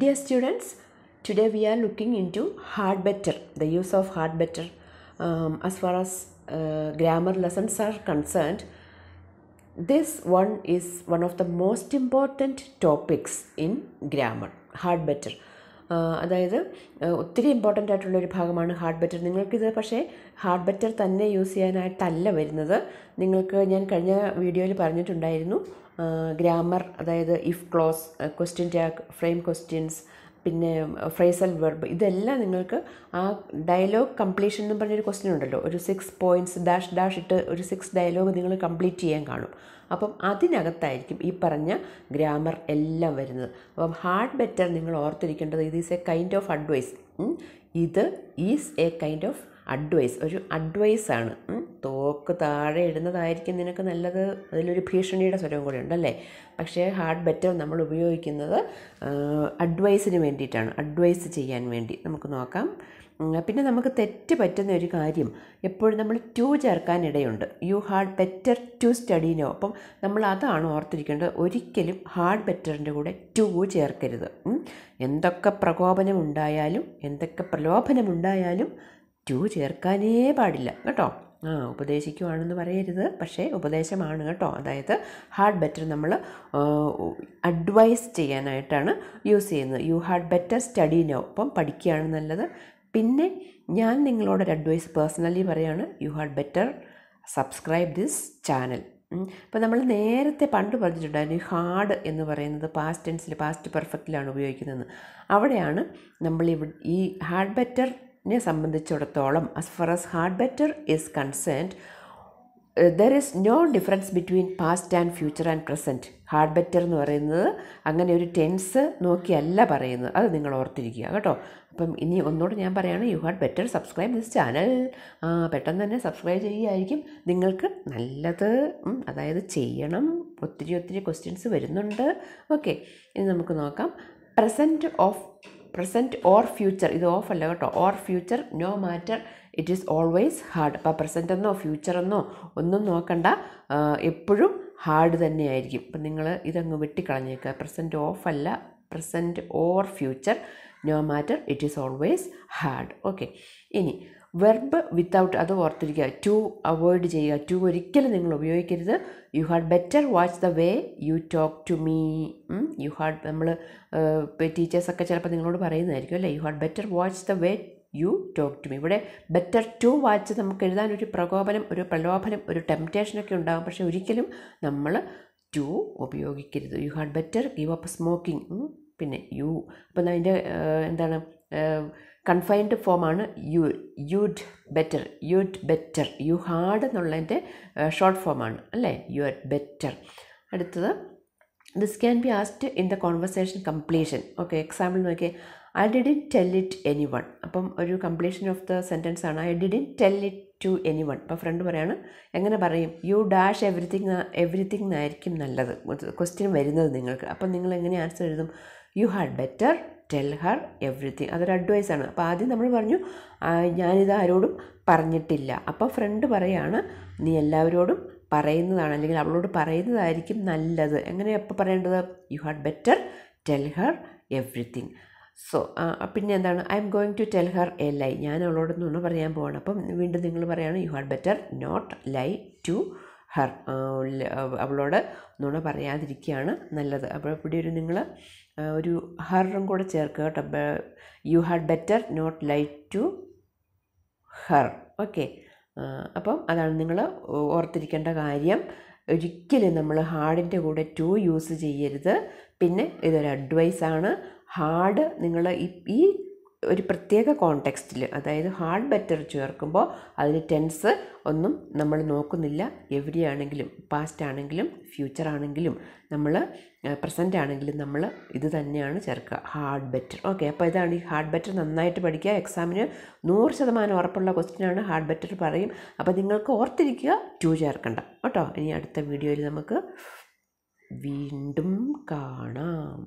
Dear students, today we are looking into hard better, the use of hard better. Um, as far as uh, grammar lessons are concerned, this one is one of the most important topics in grammar, hard better. അതായത് ഒത്തിരി important ആയിട്ടുള്ള ഒരു ഭാഗമാണ് heart better നിങ്ങൾക്കിത് പക്ഷേ had better തന്നെ use ചെയ്യാനായിട്ടല്ല വരുന്നത് നിങ്ങൾക്ക് ഞാൻ കഴിഞ്ഞ വീഡിയോയിൽ പറഞ്ഞിട്ടുണ്ടായിരുന്നു ഗ്രാമർ അതായത് if clause question tag frame questions പിന്നെ ഫ്രേസൽ വെർബ് ഇതെല്ലാം നിങ്ങൾക്ക് ആ ഡയലോഗ് കംപ്ലീഷൻ എന്ന് പറഞ്ഞൊരു ക്വസ്റ്റ്യൻ ഉണ്ടല്ലോ ഒരു സിക്സ് പോയിൻറ്റ്സ് ഡാഷ് ഡാഷ് ഇട്ട് ഒരു സിക്സ് ഡയലോഗ് നിങ്ങൾ കംപ്ലീറ്റ് ചെയ്യാൻ കാണും അപ്പം അതിനകത്തായിരിക്കും ഈ പറഞ്ഞ ഗ്രാമർ എല്ലാം വരുന്നത് അപ്പം ഹാർഡ് ബെറ്റർ നിങ്ങൾ ഓർത്തിരിക്കേണ്ടത് ഇത് is a kind of advice ഇത് is a kind of advice ഒരു അഡ്വൈസാണ് തോക്ക് താഴെ ഇടുന്നതായിരിക്കും നിനക്ക് നല്ലത് അതിലൊരു ഭീഷണിയുടെ സ്വരവും കൂടെ ഉണ്ടല്ലേ പക്ഷേ ഹാർഡ് ബെറ്റർ നമ്മൾ ഉപയോഗിക്കുന്നത് അഡ്വൈസിന് വേണ്ടിയിട്ടാണ് അഡ്വൈസ് ചെയ്യാൻ വേണ്ടി നമുക്ക് നോക്കാം പിന്നെ നമുക്ക് തെറ്റ് പറ്റുന്ന ഒരു കാര്യം എപ്പോഴും നമ്മൾ ടു ചേർക്കാനിടയുണ്ട് you had better to study now അപ്പം നമ്മൾ അതാണ് ഓർത്തിരിക്കേണ്ടത് ഒരിക്കലും ഹാർഡ് ബെറ്ററിൻ്റെ കൂടെ ടു ചേർക്കരുത് എന്തൊക്കെ പ്രകോപനം ഉണ്ടായാലും എന്തൊക്കെ പ്രലോഭനം ഉണ്ടായാലും ടു ചേർക്കാനേ പാടില്ല കേട്ടോ ആ ഉപദേശിക്കുവാണെന്ന് പറയരുത് പക്ഷേ ഉപദേശമാണ് കേട്ടോ അതായത് ഹാർഡ് ബെറ്റർ നമ്മൾ അഡ്വൈസ് ചെയ്യാനായിട്ടാണ് യൂസ് ചെയ്യുന്നത് you had better study now അപ്പം പഠിക്കുകയാണ് നല്ലത് പിന്നെ ഞാൻ നിങ്ങളോടൊരു അഡ്വൈസ് പേഴ്സണലി പറയുകയാണ് you had better subscribe this channel അപ്പോൾ നമ്മൾ നേരത്തെ പണ്ട് പറഞ്ഞിട്ടുണ്ടായിരുന്നു ഹാർഡ് എന്ന് പറയുന്നത് പാസ്റ്റ് ടെൻസിൽ പാസ്റ്റ് പെർഫെക്റ്റിലാണ് ഉപയോഗിക്കുന്നത് അവിടെയാണ് നമ്മൾ ഈ ഹാർഡ് ബെറ്റർ നെ സംബന്ധിച്ചിടത്തോളം as far as had better is concerned there is no difference between past and future and present had better എന്ന് പറയുന്നത് അങ്ങനെ ഒരു ടെൻസ് നോക്കിയല്ല പറയുന്നത് അത് നിങ്ങൾ ഓർത്തിരിക്കുക കേട്ടോ അപ്പം ഇനി ഒന്നുകൂടെ ഞാൻ പറയുകയാണ് you had better subscribe this channel പെട്ടെന്ന് തന്നെ സബ്സ്ക്രൈബ് ചെയ്യുകയായിരിക്കും നിങ്ങൾക്ക് നല്ലത് അതായത് ചെയ്യണം ഒത്തിരി ഒത്തിരി ക്വസ്റ്റ്യൻസ് വരുന്നുണ്ട് ഓക്കെ ഇനി നമുക്ക് നോക്കാം present of present or future ഇത് ഓഫ് അല്ല കേട്ടോ or future no matter it is always hard അപ്പോൾ പ്രസൻറ്റ് എന്നോ ഫ്യൂച്ചർ എന്നോ ഒന്നും നോക്കണ്ട എപ്പോഴും ഹാർഡ് തന്നെയായിരിക്കും അപ്പം നിങ്ങൾ ഇതങ്ങ് വെട്ടിക്കളഞ്ഞേക്കുക പ്രസൻറ്റ് ഓഫ് അല്ല present or future no matter it is always hard okay ഇനി വെർബ് വിത്തൗട്ട് അത് ഓർത്തിരിക്കുക ടു അവോയ്ഡ് ചെയ്യുക ടു ഒരിക്കലും നിങ്ങൾ ഉപയോഗിക്കരുത് you had better watch the way you talk to me you had നമ്മൾ ടീച്ചേഴ്സൊക്കെ ചിലപ്പോൾ നിങ്ങളോട് പറയുന്നതായിരിക്കും അല്ലേ you had better watch the way you talk to me ഇവിടെ ബെറ്റർ ടു വാച്ച് നമുക്ക് എഴുതാൻ ഒരു പ്രകോപനം ഒരു പ്രലോഭനം ഒരു ടെംപ്റ്റേഷനൊക്കെ ഉണ്ടാകും പക്ഷേ ഒരിക്കലും നമ്മൾ ടു ഉപയോഗിക്കരുത് you had better give up smoking പിന്നെ യു അപ്പം അതിൻ്റെ എന്താണ് കൺഫൈൻഡ് ഫോമാണ് you you'd better you'd better you had എന്നുള്ളതിൻ്റെ ഷോർട്ട് ഫോമാണ് അല്ലേ യു ആർ ബെറ്റർ അടുത്തത് this can be asked in the conversation completion okay example നോക്കിയേ I didn't tell it anyone അപ്പം ഒരു കംപ്ലീഷൻ ഓഫ് ദ സെൻറ്റൻസ് ആണ് I didn't tell it to anyone ഇപ്പോൾ friend പറയാണ് എങ്ങനെ പറയും you dash everything everything എന്നായിരിക്കും നല്ലത് ക്വസ്റ്റ്യൻ വരുന്നത് നിങ്ങൾക്ക് അപ്പം നിങ്ങൾ എങ്ങനെ ആൻസർ എഴുതും you had better tell her everything അതൊരു അഡ്വൈസാണ് അപ്പോൾ ആദ്യം നമ്മൾ പറഞ്ഞു ഞാനിത് ആരോടും പറഞ്ഞിട്ടില്ല അപ്പോൾ ഫ്രണ്ട് പറയാണ് നീ എല്ലാവരോടും പറയുന്നതാണ് അല്ലെങ്കിൽ അവളോട് പറയുന്നതായിരിക്കും നല്ലത് എങ്ങനെയാണ് എപ്പോൾ പറയേണ്ടത് you had better tell her everything so പിന്നെ എന്താണ് I am going to tell her a lie ഞാൻ അവളോടൊന്നും പറയാൻ പോവാണ് അപ്പം വീണ്ടും നിങ്ങൾ പറയുകയാണ് you had better not lie to her അവളോട് നുണ പറയാതിരിക്കുകയാണ് നല്ലത് അപ്പോൾ ഇവിടെ ഒരു നിങ്ങൾ ഒരു ഹറും കൂടെ ചേർക്കുക കേട്ടോ you had better not like to her okay അപ്പം അതാണ് നിങ്ങൾ ഓർത്തിരിക്കേണ്ട കാര്യം ഒരിക്കലും നമ്മൾ ഹാർഡിൻ്റെ കൂടെ ടു യൂസ് ചെയ്യരുത് പിന്നെ ഇതൊരു അഡ്വൈസാണ് ഹാർഡ് നിങ്ങൾ ഈ ഒരു പ്രത്യേക കോണ്ടെക്സ്റ്റിൽ അതായത് ഹാർഡ് ബെറ്റർ ചേർക്കുമ്പോൾ അതിന് ടെൻസ് ഒന്നും നമ്മൾ നോക്കുന്നില്ല എവിടെയാണെങ്കിലും പാസ്റ്റ് ആണെങ്കിലും ഫ്യൂച്ചർ ആണെങ്കിലും നമ്മൾ പ്രസൻ്റ് ആണെങ്കിലും നമ്മൾ ഇത് തന്നെയാണ് ചേർക്കുക ഹാർഡ് ബെറ്റർ ഓക്കെ അപ്പോൾ ഇതാണ് ഈ ഹാർഡ് ബെറ്റർ നന്നായിട്ട് പഠിക്കുക എക്സാമിന് നൂറ് ശതമാനം ഉറപ്പുള്ള ക്വസ്റ്റിനാണ് ഹാർഡ് ബെറ്റർ പറയും അപ്പോൾ നിങ്ങൾക്ക് ഓർത്തിരിക്കുക ടു ചേർക്കണ്ട കേട്ടോ ഇനി അടുത്ത വീഡിയോയിൽ നമുക്ക് വീണ്ടും കാണാം